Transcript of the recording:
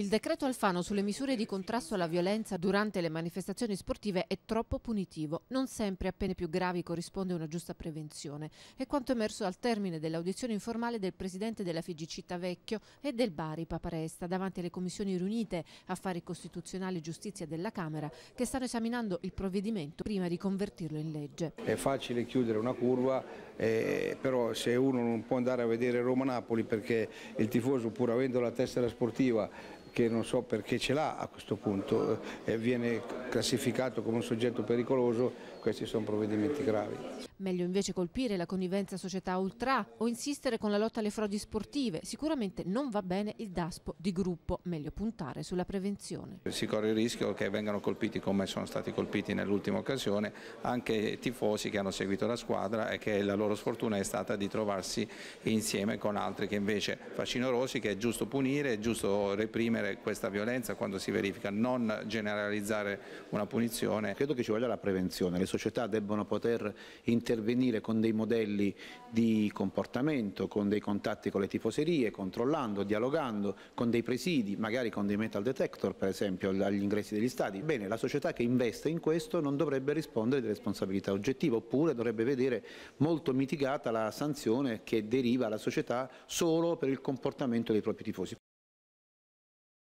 Il decreto Alfano sulle misure di contrasto alla violenza durante le manifestazioni sportive è troppo punitivo. Non sempre a pene più gravi corrisponde una giusta prevenzione. È quanto emerso al termine dell'audizione informale del presidente della Figi Città Vecchio e del Bari Paparesta davanti alle commissioni riunite Affari Costituzionali e Giustizia della Camera che stanno esaminando il provvedimento prima di convertirlo in legge. È facile chiudere una curva eh, però se uno non può andare a vedere Roma-Napoli perché il tifoso pur avendo la tessera sportiva che non so perché ce l'ha a questo punto, eh, viene classificato come un soggetto pericoloso, questi sono provvedimenti gravi. Meglio invece colpire la connivenza società ultra o insistere con la lotta alle frodi sportive. Sicuramente non va bene il DASPO di gruppo, meglio puntare sulla prevenzione. Si corre il rischio che vengano colpiti come sono stati colpiti nell'ultima occasione anche tifosi che hanno seguito la squadra e che la loro sfortuna è stata di trovarsi insieme con altri che invece fascino rossi che è giusto punire, è giusto reprimere questa violenza quando si verifica, non generalizzare una punizione. Credo che ci voglia la prevenzione, le società debbono poter intervenire intervenire con dei modelli di comportamento, con dei contatti con le tifoserie, controllando, dialogando, con dei presidi, magari con dei metal detector per esempio agli ingressi degli stadi. Bene, la società che investe in questo non dovrebbe rispondere di responsabilità oggettiva oppure dovrebbe vedere molto mitigata la sanzione che deriva alla società solo per il comportamento dei propri tifosi.